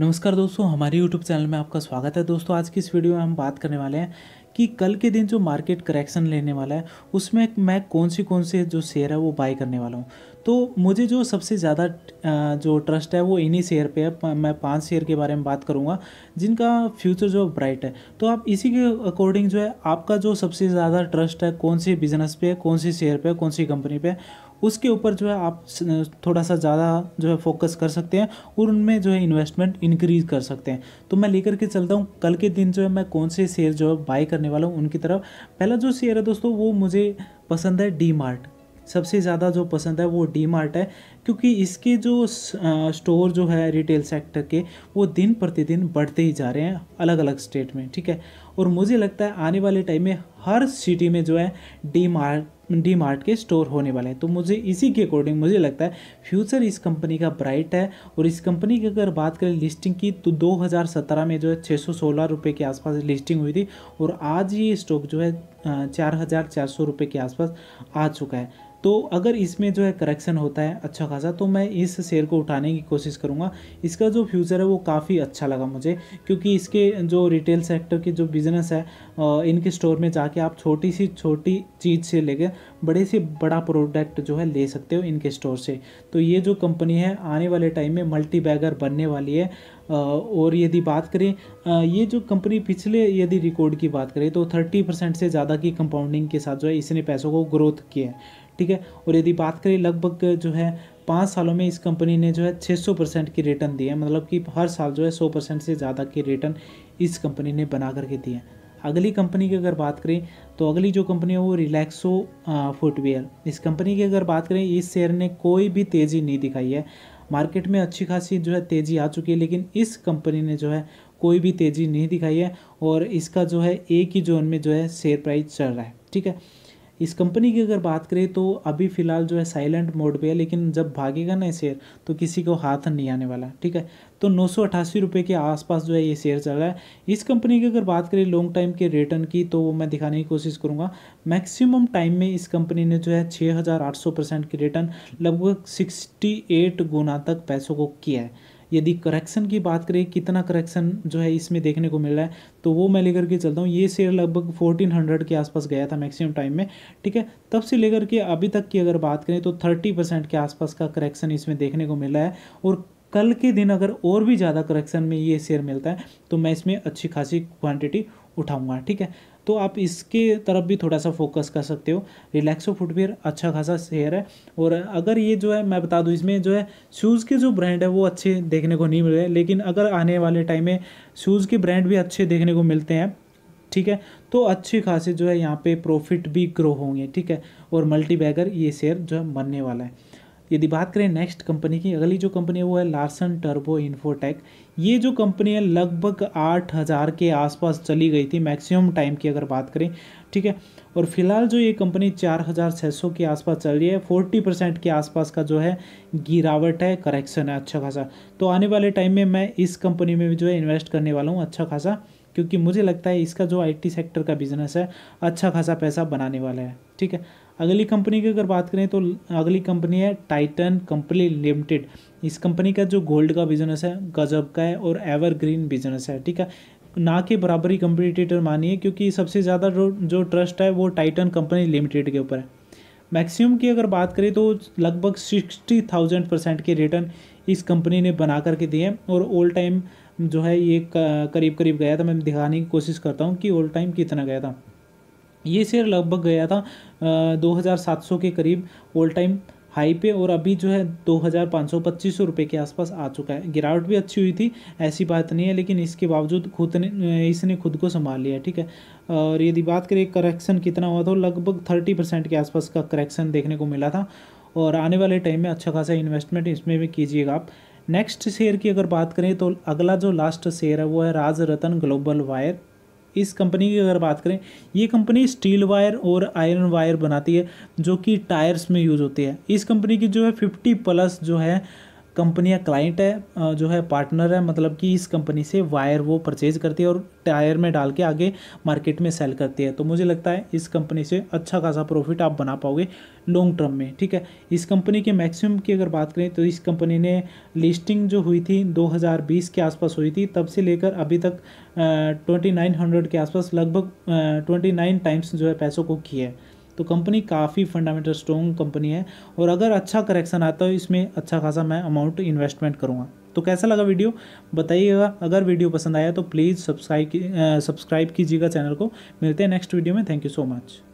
नमस्कार दोस्तों हमारे YouTube चैनल में आपका स्वागत है दोस्तों आज की इस वीडियो में हम बात करने वाले हैं कि कल के दिन जो मार्केट करेक्शन लेने वाला है उसमें मैं कौन सी कौन से जो शेयर है वो बाय करने वाला हूँ तो मुझे जो सबसे ज़्यादा जो ट्रस्ट है वो इन्हीं शेयर पे है मैं पांच शेयर के बारे में बात करूँगा जिनका फ्यूचर जो ब्राइट है तो आप इसी के अकॉर्डिंग जो है आपका जो सबसे ज़्यादा ट्रस्ट है कौन से बिजनेस पे कौन सी शेयर पे कौन सी कंपनी पे उसके ऊपर जो है आप थोड़ा सा ज़्यादा जो है फोकस कर सकते हैं और उनमें जो है इन्वेस्टमेंट इंक्रीज़ कर सकते हैं तो मैं लेकर के चलता हूँ कल के दिन जो है मैं कौन से शेयर जो है बाय करने वाला हूँ उनकी तरफ पहला जो शेयर है दोस्तों वो मुझे पसंद है डी मार्ट सबसे ज़्यादा जो पसंद है वो डी मार्ट है क्योंकि इसके जो स्टोर जो है रिटेल सेक्टर के वो दिन प्रतिदिन बढ़ते ही जा रहे हैं अलग अलग स्टेट में ठीक है और मुझे लगता है आने वाले टाइम में हर सिटी में जो है डी मार्ट डी मार्ट के स्टोर होने वाले हैं तो मुझे इसी के अकॉर्डिंग मुझे लगता है फ्यूचर इस कंपनी का ब्राइट है और इस कंपनी की अगर बात करें लिस्टिंग की तो 2017 में जो है छः सौ के आसपास लिस्टिंग हुई थी और आज ये स्टॉक जो है चार हज़ार चार सौ रुपये के आसपास आ चुका है तो अगर इसमें जो है करेक्शन होता है अच्छा खासा तो मैं इस शेयर को उठाने की कोशिश करूँगा इसका जो फ्यूचर है वो काफ़ी अच्छा लगा मुझे क्योंकि इसके जो रिटेल सेक्टर के जो बिज़नेस है इनके स्टोर में जाके आप छोटी सी छोटी चीज़ से लेकर बड़े से बड़ा प्रोडक्ट जो है ले सकते हो इनके स्टोर से तो ये जो कंपनी है आने वाले टाइम में मल्टी बैगर बनने वाली है और यदि बात करें ये जो कंपनी पिछले यदि रिकॉर्ड की बात करें तो थर्टी परसेंट से ज़्यादा की कंपाउंडिंग के साथ जो है इसने पैसों को ग्रोथ किया है ठीक है और यदि बात करें लगभग जो है पाँच सालों में इस कंपनी ने जो है 600 परसेंट की रिटर्न दी है मतलब कि हर साल जो है 100 परसेंट से ज़्यादा की रिटर्न इस कंपनी ने बना करके दी है अगली कंपनी की अगर बात करें तो अगली जो कंपनी है वो रिलैक्सो फुटवेयर इस कंपनी की अगर बात करें इस शेयर ने कोई भी तेज़ी नहीं दिखाई है मार्केट में अच्छी खासी जो है तेज़ी आ चुकी है लेकिन इस कंपनी ने जो है कोई भी तेज़ी नहीं दिखाई है और इसका जो है एक ही जोन में जो है शेयर प्राइस चल रहा है ठीक है इस कंपनी की अगर बात करें तो अभी फ़िलहाल जो है साइलेंट मोड पे है लेकिन जब भागेगा ना ये शेयर तो किसी को हाथ नहीं आने वाला ठीक है तो नौ सौ अठासी रुपये के आसपास जो है ये शेयर चल रहा है इस कंपनी की अगर बात करें लॉन्ग टाइम के रिटर्न की तो वो मैं दिखाने की कोशिश करूँगा मैक्सिमम टाइम में इस कंपनी ने जो है छः हज़ार आठ सौ परसेंट की रिटर्न लगभग सिक्सटी एट गुना तक पैसों को किया है यदि करेक्शन की बात करें कितना करेक्शन जो है इसमें देखने को मिल रहा है तो वो मैं लेकर के चलता हूँ ये शेयर लगभग फोर्टीन हंड्रेड के आसपास गया था मैक्सिमम टाइम में ठीक है तब से लेकर के अभी तक की अगर बात करें तो थर्टी परसेंट के आसपास का करेक्शन इसमें देखने को मिल रहा है और कल के दिन अगर और भी ज़्यादा करेक्शन में ये शेयर मिलता है तो मैं इसमें अच्छी खासी क्वान्टिटी उठाऊँगा ठीक है तो आप इसके तरफ भी थोड़ा सा फोकस कर सकते हो रिलैक्सो फुटवेयर अच्छा खासा शेयर है और अगर ये जो है मैं बता दूँ इसमें जो है शूज़ के जो ब्रांड है वो अच्छे देखने को नहीं मिल रहे लेकिन अगर आने वाले टाइम में शूज़ के ब्रांड भी अच्छे देखने को मिलते हैं ठीक है तो अच्छी खासी जो है यहाँ पे प्रॉफिट भी ग्रो होंगे ठीक है और मल्टी बैगर ये शेयर जो है बनने वाला है यदि बात करें नेक्स्ट कंपनी की अगली जो कंपनी है वो है लार्सन टर्बो इन्फोटेक ये जो कंपनी है लगभग आठ हज़ार के आसपास चली गई थी मैक्सिमम टाइम की अगर बात करें ठीक है और फिलहाल जो ये कंपनी चार हज़ार छः सौ के आसपास चल रही है फोर्टी परसेंट के आसपास का जो है गिरावट है करेक्शन है अच्छा खासा तो आने वाले टाइम में मैं इस कंपनी में भी जो है इन्वेस्ट करने वाला हूँ अच्छा खासा क्योंकि मुझे लगता है इसका जो आईटी सेक्टर का बिजनेस है अच्छा खासा पैसा बनाने वाला है ठीक है अगली कंपनी की अगर बात करें तो अगली कंपनी है टाइटन कंपनी लिमिटेड इस कंपनी का जो गोल्ड का बिजनेस है गजब का है और एवरग्रीन बिजनेस है ठीक है ना के बराबरी ही कंपिटिटर मानिए क्योंकि सबसे ज़्यादा जो ट्रस्ट है वो टाइटन कंपनी लिमिटेड के ऊपर है मैक्सिमम की अगर बात करें तो लगभग सिक्सटी थाउजेंड परसेंट के रिटर्न इस कंपनी ने बना करके दिए हैं और ओल्ड टाइम जो है ये करीब करीब गया था मैं दिखाने की कोशिश करता हूँ कि ओल्ड टाइम कितना गया था ये शेयर लगभग गया था दो के करीब ऑल टाइम हाई पे और अभी जो है दो हज़ार पाँच सौ पच्चीस सौ रुपये के आसपास आ चुका है गिरावट भी अच्छी हुई थी ऐसी बात नहीं है लेकिन इसके बावजूद खुद ने इसने खुद को संभाल लिया ठीक है और यदि बात करें करेक्शन कितना हुआ था लगभग थर्टी परसेंट के आसपास का करेक्शन देखने को मिला था और आने वाले टाइम में अच्छा खासा इन्वेस्टमेंट इसमें भी कीजिएगा आप नेक्स्ट शेयर की अगर बात करें तो अगला जो लास्ट शेयर है वो है राज रतन ग्लोबल वायर इस कंपनी की अगर बात करें ये कंपनी स्टील वायर और आयरन वायर बनाती है जो कि टायर्स में यूज़ होती है इस कंपनी की जो है फिफ्टी प्लस जो है कंपनी या क्लाइंट है जो है पार्टनर है मतलब कि इस कंपनी से वायर वो परचेज करती है और टायर में डाल के आगे मार्केट में सेल करती है तो मुझे लगता है इस कंपनी से अच्छा खासा प्रॉफिट आप बना पाओगे लॉन्ग टर्म में ठीक है इस कंपनी के मैक्सिमम की अगर बात करें तो इस कंपनी ने लिस्टिंग जो हुई थी 2020 के आसपास हुई थी तब से लेकर अभी तक ट्वेंटी के आसपास लगभग ट्वेंटी टाइम्स जो है पैसों को किया है तो कंपनी काफ़ी फंडामेंटल स्ट्रॉन्ग कंपनी है और अगर अच्छा करेक्शन आता है इसमें अच्छा खासा मैं अमाउंट इन्वेस्टमेंट करूँगा तो कैसा लगा वीडियो बताइएगा अगर वीडियो पसंद आया तो प्लीज़ सब्सक्राइब सब्सक्राइब कीजिएगा चैनल को मिलते हैं नेक्स्ट वीडियो में थैंक यू सो मच